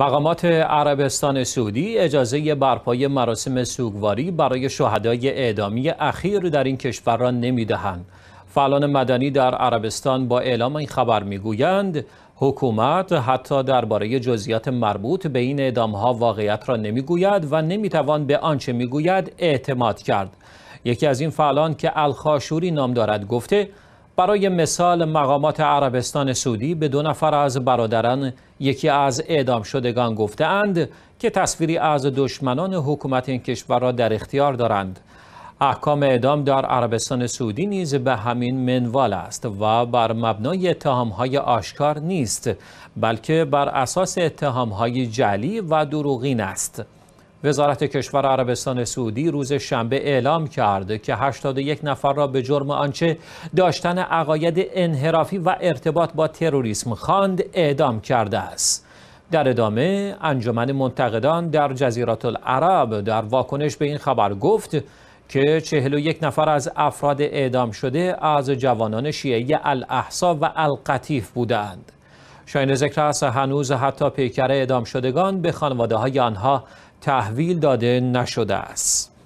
مقامات عربستان سعودی اجازه برپای مراسم سوگواری برای شهدای اعدامی اخیر در این کشور را نمیدهند. فعالان مدنی در عربستان با اعلام این خبر میگویند حکومت حتی درباره جزئیات مربوط به این اعدامها واقعیت را نمیگوید و نمیتوان به آنچه میگوید اعتماد کرد. یکی از این فعالان که الخاشوری نام دارد گفته برای مثال مقامات عربستان سعودی به دو نفر از برادران یکی از اعدام شدگان گفته اند که تصویری از دشمنان حکومت این کشور را در اختیار دارند. احکام اعدام در عربستان سعودی نیز به همین منوال است و بر مبنای اتهامهای آشکار نیست بلکه بر اساس اتهامهای جلی و دروغین است. وزارت کشور عربستان سعودی روز شنبه اعلام کرد که 81 نفر را به جرم آنچه داشتن عقاید انحرافی و ارتباط با تروریسم خواند اعدام کرده است. در ادامه انجمن منتقدان در جزیرات العرب در واکنش به این خبر گفت که 41 نفر از افراد اعدام شده از جوانان شیعه الاحصا و القطیف بودند. شاین ذکر است هنوز حتی پیکر ادام شدگان به خانواده های آنها تحویل داده نشده است.